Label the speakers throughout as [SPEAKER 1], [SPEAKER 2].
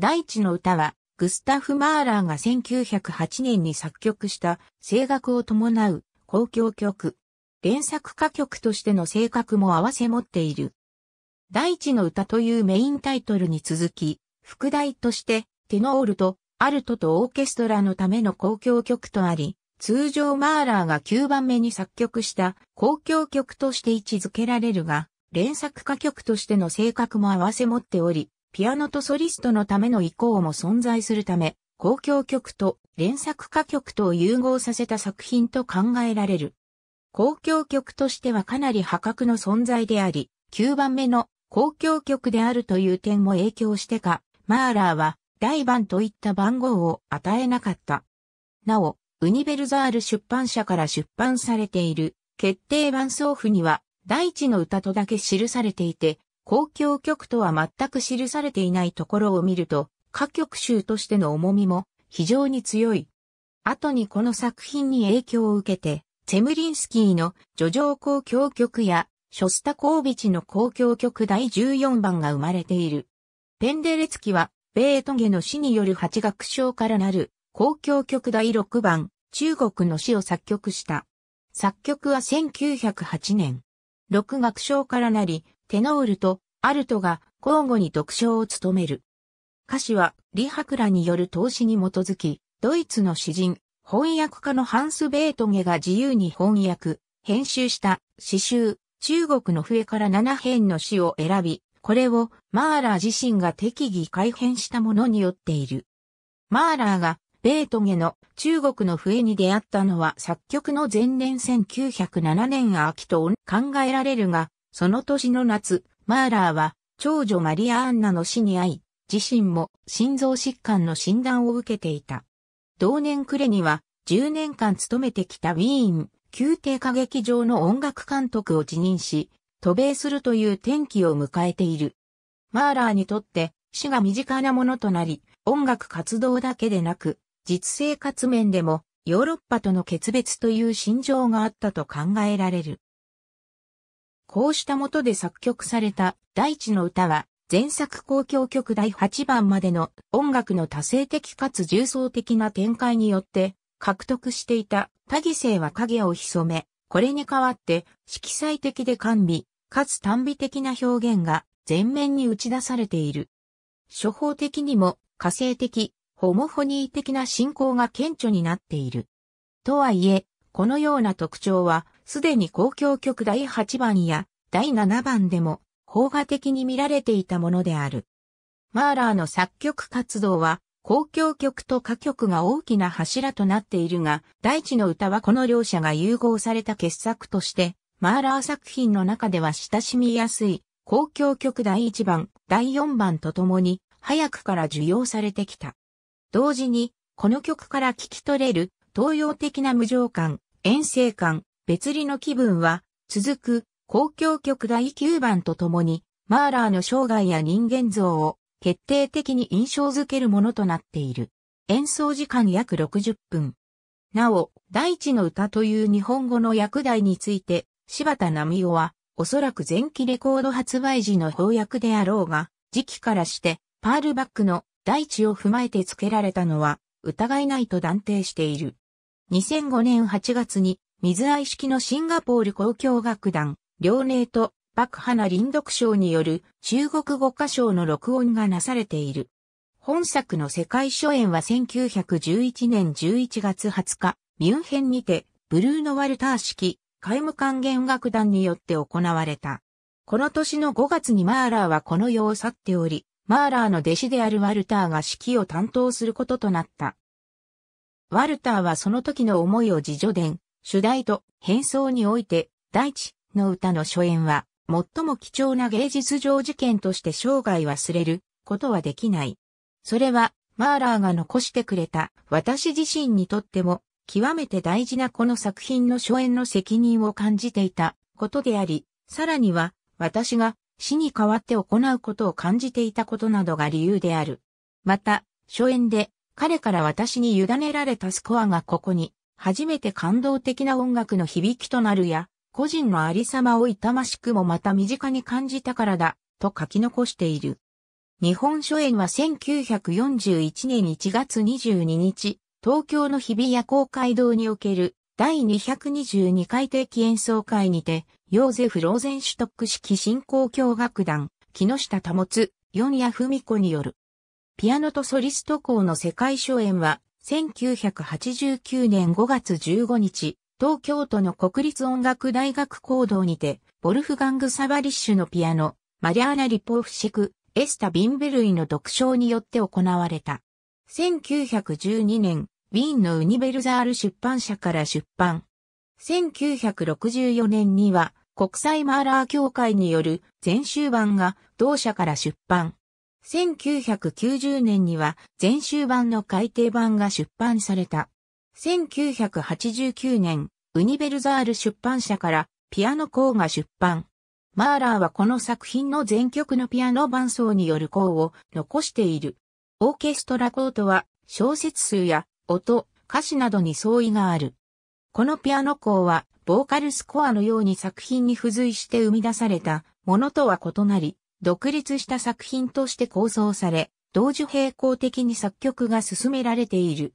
[SPEAKER 1] 大地の歌は、グスタフ・マーラーが1908年に作曲した声楽を伴う公共曲。連作歌曲としての性格も合わせ持っている。大地の歌というメインタイトルに続き、副題としてテノールとアルトとオーケストラのための公共曲とあり、通常マーラーが9番目に作曲した公共曲として位置づけられるが、連作歌曲としての性格も合わせ持っており、ピアノとソリストのための意向も存在するため、公共曲と連作歌曲とを融合させた作品と考えられる。公共曲としてはかなり破格の存在であり、9番目の公共曲であるという点も影響してか、マーラーは大番といった番号を与えなかった。なお、ウニベルザール出版社から出版されている決定版送付には、大地の歌とだけ記されていて、公共曲とは全く記されていないところを見ると、歌曲集としての重みも非常に強い。後にこの作品に影響を受けて、セムリンスキーの叙情公共曲やショスタコービチの公共曲第14番が生まれている。ペンデレツキは、ベートゲの死による八楽章からなる公共曲第6番、中国の死を作曲した。作曲は1908年。六楽章からなり、テノールとアルトが交互に読書を務める。歌詞は李白らによる投資に基づき、ドイツの詩人、翻訳家のハンス・ベートゲが自由に翻訳、編集した詩集、中国の笛から7編の詩を選び、これをマーラー自身が適宜改編したものによっている。マーラーがベートゲの中国の笛に出会ったのは作曲の前年1907年秋と考えられるが、その年の夏、マーラーは長女マリア・アンナの死に遭い、自身も心臓疾患の診断を受けていた。同年暮れには10年間勤めてきたウィーン、宮廷歌劇場の音楽監督を辞任し、渡米するという転機を迎えている。マーラーにとって死が身近なものとなり、音楽活動だけでなく、実生活面でもヨーロッパとの決別という心情があったと考えられる。こうしたもとで作曲された大地の歌は、前作公共曲第8番までの音楽の多性的かつ重層的な展開によって獲得していた多義性は影を潜め、これに代わって色彩的で甘美、かつ単美的な表現が全面に打ち出されている。処方的にも火星的、ホモフォニー的な進行が顕著になっている。とはいえ、このような特徴はすでに公共局第8番や第7番でも、邦画的に見られていたものである。マーラーの作曲活動は、公共曲と歌曲が大きな柱となっているが、大地の歌はこの両者が融合された傑作として、マーラー作品の中では親しみやすい、公共曲第1番、第4番とともに、早くから受容されてきた。同時に、この曲から聞き取れる、東洋的な無常感、遠征感、別離の気分は、続く、交響曲第9番とともに、マーラーの生涯や人間像を決定的に印象づけるものとなっている。演奏時間約60分。なお、大地の歌という日本語の訳題について、柴田奈美夫は、おそらく前期レコード発売時の翻訳であろうが、時期からして、パールバックの大地を踏まえて付けられたのは、疑いないと断定している。2005年8月に、水合式のシンガポール交響楽団、遼寧と爆破な林読賞による中国語歌唱の録音がなされている。本作の世界初演は1911年11月20日、ミュンヘンにて、ブルーノ・ワルター式、海無還元楽団によって行われた。この年の5月にマーラーはこの世を去っており、マーラーの弟子であるワルターが指揮を担当することとなった。ワルターはその時の思いを自助伝、主題と変装において、大地の歌の初演は、最も貴重な芸術上事件として生涯忘れることはできない。それは、マーラーが残してくれた私自身にとっても、極めて大事なこの作品の初演の責任を感じていたことであり、さらには、私が死に代わって行うことを感じていたことなどが理由である。また、初演で彼から私に委ねられたスコアがここに初めて感動的な音楽の響きとなるや、個人のありさまを痛ましくもまた身近に感じたからだ、と書き残している。日本書演は1941年1月22日、東京の日比谷公会堂における第222回定期演奏会にて、ヨーゼフ・ローゼンシュトック式新興響楽団、木下保つ、四谷文子による。ピアノとソリスト校の世界初演は、1989年5月15日、東京都の国立音楽大学講堂にて、ボルフガング・サバリッシュのピアノ、マリアーナ・リポーフシク、エスタ・ビンベルイの読唱によって行われた。1912年、ウィーンのウニベルザール出版社から出版。1964年には、国際マーラー協会による全集版が同社から出版。1990年には全集版の改訂版が出版された。1989年、ウニベルザール出版社からピアノ項が出版。マーラーはこの作品の全曲のピアノ伴奏による項を残している。オーケストラコートは小説数や音、歌詞などに相違がある。このピアノ項はボーカルスコアのように作品に付随して生み出されたものとは異なり、独立した作品として構想され、同時並行的に作曲が進められている。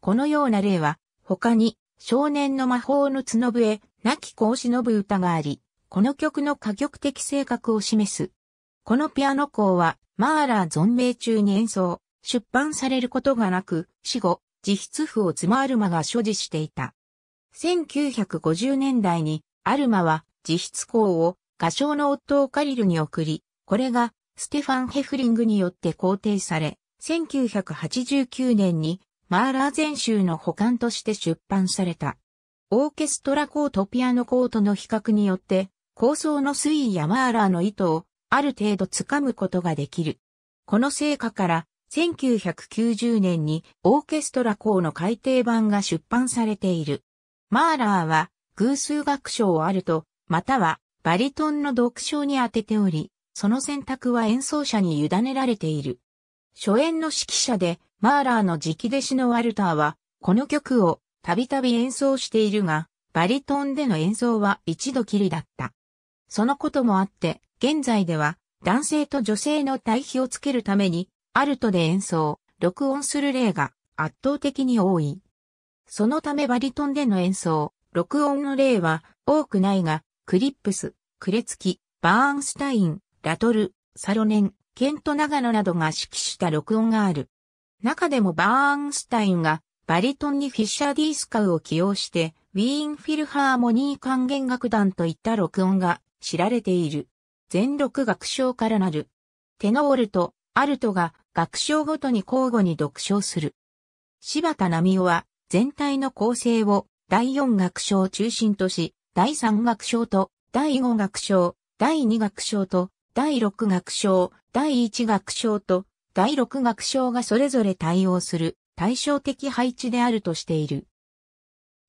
[SPEAKER 1] このような例は、他に、少年の魔法の角笛、亡き子を忍ぶ歌があり、この曲の歌曲的性格を示す。このピアノ校は、マーラー存命中に演奏、出版されることがなく、死後、自筆譜を妻アルマが所持していた。1950年代に、アルマは自筆校を、歌唱の夫をカリルに送り、これがステファン・ヘフリングによって肯定され、1989年にマーラー全集の保管として出版された。オーケストラコートピアノコートの比較によって構想の推移やマーラーの意図をある程度つかむことができる。この成果から1990年にオーケストラ校の改訂版が出版されている。マーラーは偶数楽章をあると、またはバリトンの読書に当てており、その選択は演奏者に委ねられている。初演の指揮者で、マーラーの直弟子のワルターは、この曲をたびたび演奏しているが、バリトンでの演奏は一度きりだった。そのこともあって、現在では男性と女性の対比をつけるために、アルトで演奏、録音する例が圧倒的に多い。そのためバリトンでの演奏、録音の例は多くないが、クリップス、クレツキ、バーンスタイン、ラトル、サロネン、ケントナガノなどが指揮した録音がある。中でもバーンスタインがバリトンにフィッシャー・ディースカウを起用して、ウィーン・フィルハーモニー管弦楽団といった録音が知られている。全録楽章からなる。テノールとアルトが楽章ごとに交互に読唱する。柴田奈美夫は全体の構成を第4楽章を中心とし、第3楽章と第5楽章、第2楽章と第6楽章、第1楽章と第6楽章がそれぞれ対応する対照的配置であるとしている。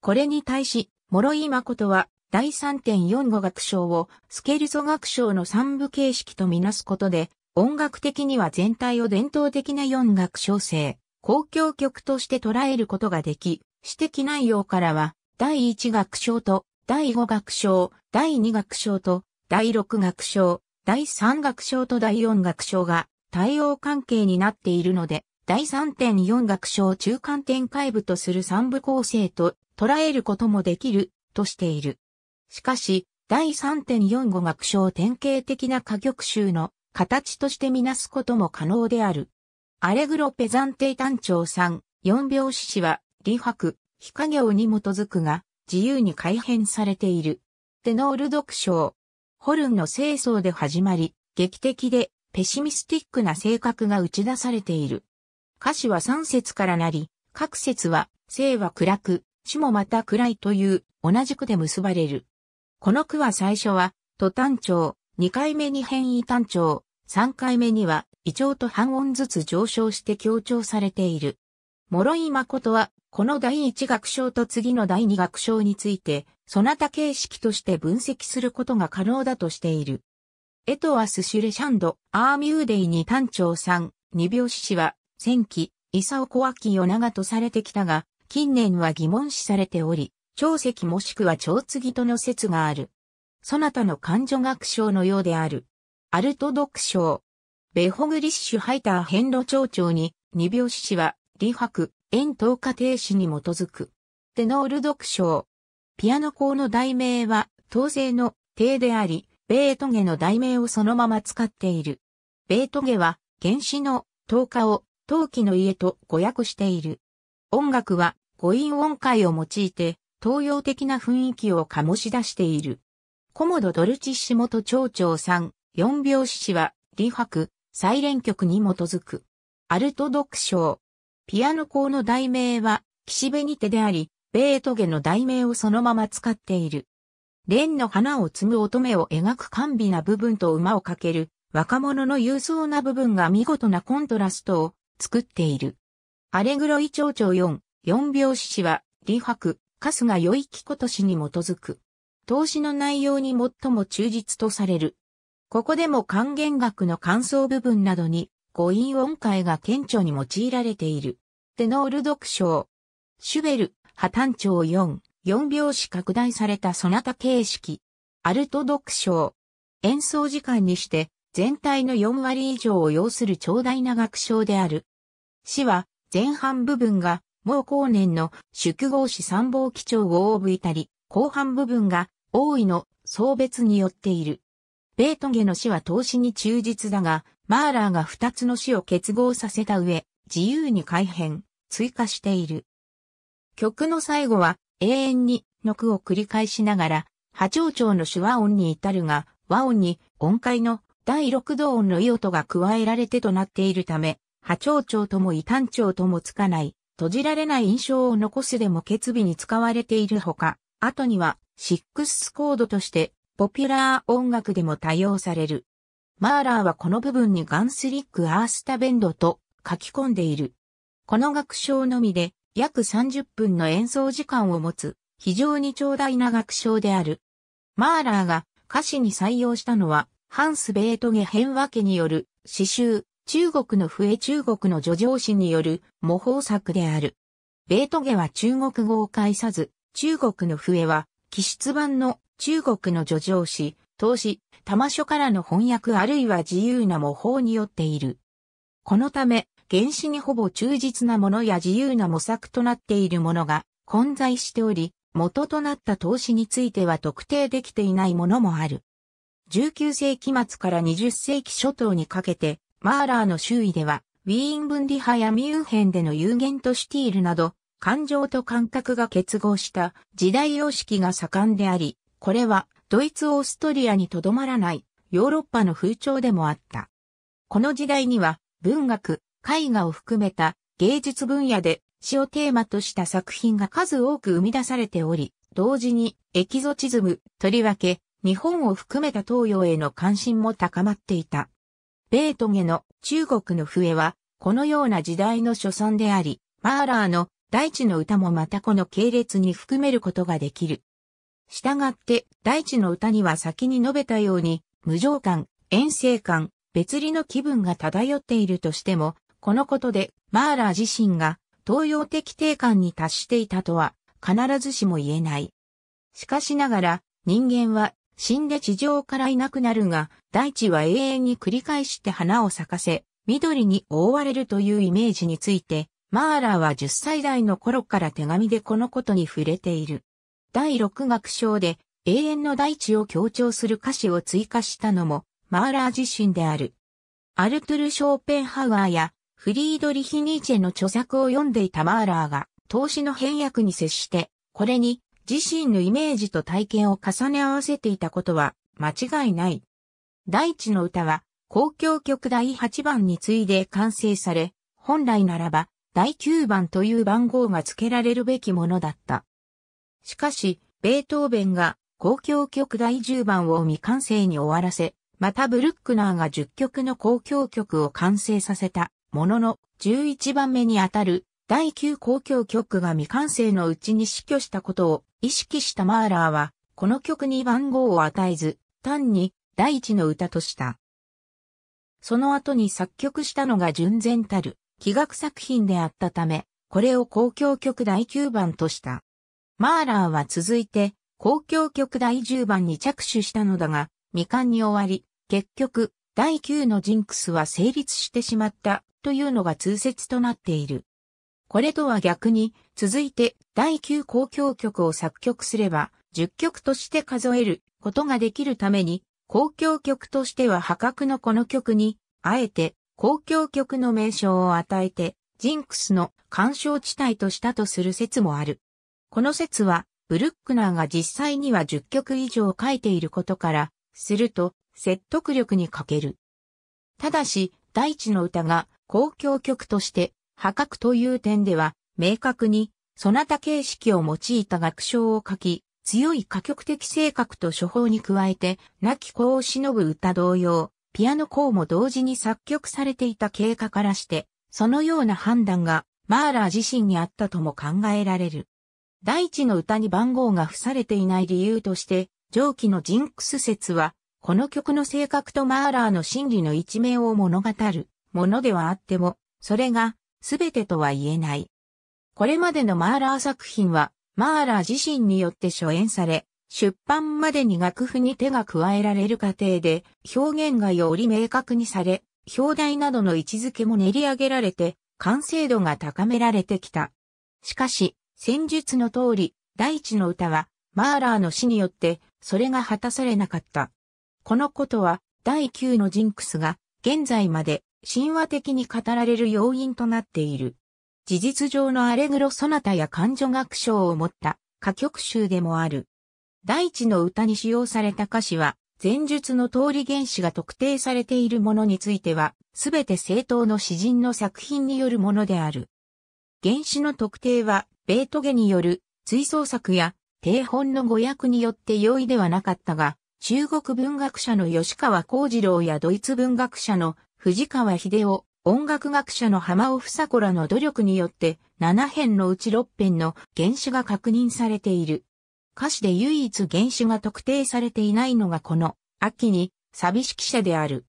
[SPEAKER 1] これに対し、諸井誠は第3.45楽章をスケルゾ楽章の三部形式とみなすことで、音楽的には全体を伝統的な四楽章制、公共曲として捉えることができ、指摘内容からは、第一楽章と第五楽章、第二楽章と第六楽章、第3楽章と第4楽章が対応関係になっているので、第3.4楽章を中間展開部とする三部構成と捉えることもできるとしている。しかし、第3.45楽章典型的な歌曲集の形としてみなすことも可能である。アレグロペザンテ単調ん。四拍子詩は、理白、非家業に基づくが、自由に改変されている。テノール読章、ホルンの清掃で始まり、劇的でペシミスティックな性格が打ち出されている。歌詞は3節からなり、各節は、生は暗く、死もまた暗いという同じ句で結ばれる。この句は最初は、と単調、2回目に変異単調、3回目には、胃腸と半音ずつ上昇して強調されている。諸井誠はこの第一楽章と次の第二楽章について、そなた形式として分析することが可能だとしている。エトワス・シュレシャンド、アーミューデイに単調さん、二拍子氏は、戦記、イサオ・コアキ・ヨナガとされてきたが、近年は疑問視されており、長石もしくは長継との説がある。そなたの感情学章のようである。アルト読章。ベホグリッシュハイター遍路町長に、二拍子氏は、李白、円等価停止に基づく。テノール読唱。ピアノ校の題名は、当制の帝であり、ベートゲの題名をそのまま使っている。ベートゲは、原始の等価を陶器の家と誤訳している。音楽は五音音階を用いて東洋的な雰囲気を醸し出している。コモド・ドルチッシ元町長さん、四拍子は、李白、サイレン曲に基づく。アルト読唱、ピアノ校の題名は、岸辺にてであり、ベートゲの題名をそのまま使っている。蓮の花を摘む乙女を描く甘美な部分と馬をかける若者の勇壮な部分が見事なコントラストを作っている。アレグロイ蝶々4、4拍子詩は、李白、春日良い子と詩に基づく。投資の内容に最も忠実とされる。ここでも還元学の感想部分などに、五音音階が顕著に用いられている。テノール読唱。シュベル、破綻調4、4拍子拡大されたソナタ形式。アルト読唱。演奏時間にして全体の4割以上を要する長大な楽章である。詩は前半部分が毛後年の宿号詩参謀基調を大いたり、後半部分が王位の送別によっている。ベートゲの詩は投資に忠実だが、マーラーが二つの詩を結合させた上、自由に改変、追加している。曲の最後は、永遠にの句を繰り返しながら、波長長の手話音に至るが、和音に音階の第六度音の異音が加えられてとなっているため、波長長とも異端長ともつかない、閉じられない印象を残すでも決尾に使われているほか、後にはシックスコードとしてポピュラー音楽でも多用される。マーラーはこの部分にガンスリックアースタベンドと書き込んでいる。この学章のみで約30分の演奏時間を持つ非常に長大な学章である。マーラーが歌詞に採用したのはハンス・ベートゲ編分けによる詩集中国の笛中国の叙情詩による模倣作である。ベートゲは中国語を介さず、中国の笛は、気質版の中国の叙情詩、投資、玉書からの翻訳あるいは自由な模倣によっている。このため、原始にほぼ忠実なものや自由な模索となっているものが混在しており、元となった投資については特定できていないものもある。19世紀末から20世紀初頭にかけて、マーラーの周囲では、ウィーン分離派やミュンヘンでの有限とシティールなど、感情と感覚が結合した時代様式が盛んであり、これはドイツ・オーストリアにとどまらないヨーロッパの風潮でもあった。この時代には文学、絵画を含めた芸術分野で詩をテーマとした作品が数多く生み出されており、同時にエキゾチズム、とりわけ日本を含めた東洋への関心も高まっていた。ベートゲの中国の笛はこのような時代の所存であり、マーラーの大地の歌もまたこの系列に含めることができる。したがって大地の歌には先に述べたように無情感、遠征感、別離の気分が漂っているとしても、このことで、マーラー自身が東洋的定感に達していたとは必ずしも言えない。しかしながら、人間は死んで地上からいなくなるが、大地は永遠に繰り返して花を咲かせ、緑に覆われるというイメージについて、マーラーは10歳代の頃から手紙でこのことに触れている。第6楽章で永遠の大地を強調する歌詞を追加したのもマーラー自身である。アルトゥル・ショーペンハワーやフリードリヒ・ニーチェの著作を読んでいたマーラーが、投資の変訳に接して、これに自身のイメージと体験を重ね合わせていたことは間違いない。大地の歌は、公共曲第8番に次いで完成され、本来ならば、第9番という番号が付けられるべきものだった。しかし、ベートーベンが公共曲第10番を未完成に終わらせ、またブルックナーが10曲の公共曲を完成させたものの、11番目にあたる第9交響曲が未完成のうちに死去したことを意識したマーラーは、この曲に番号を与えず、単に第一の歌とした。その後に作曲したのが純然たる、器楽作品であったため、これを交響曲第9番とした。マーラーは続いて、交響曲第10番に着手したのだが、未完に終わり、結局、第9のジンクスは成立してしまったというのが通説となっている。これとは逆に、続いて第9交響曲を作曲すれば、10曲として数えることができるために、交響曲としては破格のこの曲に、あえて交響曲の名称を与えて、ジンクスの干渉地帯としたとする説もある。この説は、ブルックナーが実際には10曲以上書いていることから、すると説得力に欠ける。ただし、大地の歌が公共曲として破格という点では明確にそなた形式を用いた楽章を書き、強い歌曲的性格と処方に加えて、亡き子を忍ぶ歌同様、ピアノ項も同時に作曲されていた経過からして、そのような判断がマーラー自身にあったとも考えられる。第一の歌に番号が付されていない理由として、上記のジンクス説は、この曲の性格とマーラーの心理の一面を物語る。ものではあっても、それが全てとは言えない。これまでのマーラー作品は、マーラー自身によって初演され、出版までに楽譜に手が加えられる過程で、表現がより明確にされ、表題などの位置づけも練り上げられて、完成度が高められてきた。しかし、戦術の通り、第一の歌は、マーラーの死によって、それが果たされなかった。このことは、第9のジンクスが、現在まで、神話的に語られる要因となっている。事実上のアレグロ・ソナタや感情楽章を持った歌曲集でもある。大地の歌に使用された歌詞は、前述の通り原始が特定されているものについては、すべて正当の詩人の作品によるものである。原始の特定は、ベートゲによる追想作や定本の語訳によって容易ではなかったが、中国文学者の吉川幸次郎やドイツ文学者の藤川秀夫、音楽学者の浜尾房子らの努力によって、7編のうち6編の原種が確認されている。歌詞で唯一原種が特定されていないのがこの、秋に、寂し記者である。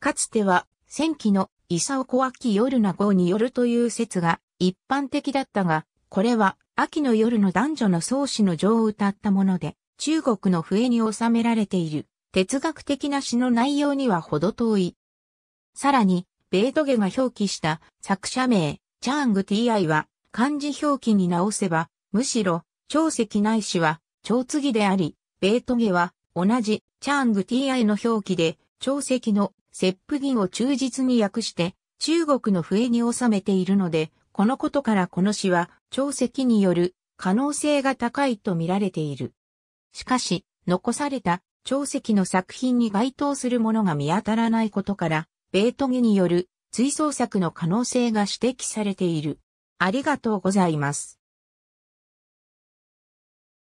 [SPEAKER 1] かつては、戦記の、伊佐オ小秋夜な号によるという説が一般的だったが、これは、秋の夜の男女の創始の情を歌ったもので、中国の笛に収められている、哲学的な詩の内容には程遠い。さらに、ベートゲが表記した作者名、チャング TI は漢字表記に直せば、むしろ、長石ないしは、長次であり、ベートゲは同じチャング TI の表記で、長石の切符銀を忠実に訳して中国の笛に収めているので、このことからこの詩は長石による可能性が高いと見られている。しかし、残された長石の作品に該当するものが見当たらないことから、ベートゲによる追走策の可能性が指摘されている。ありがとうございます。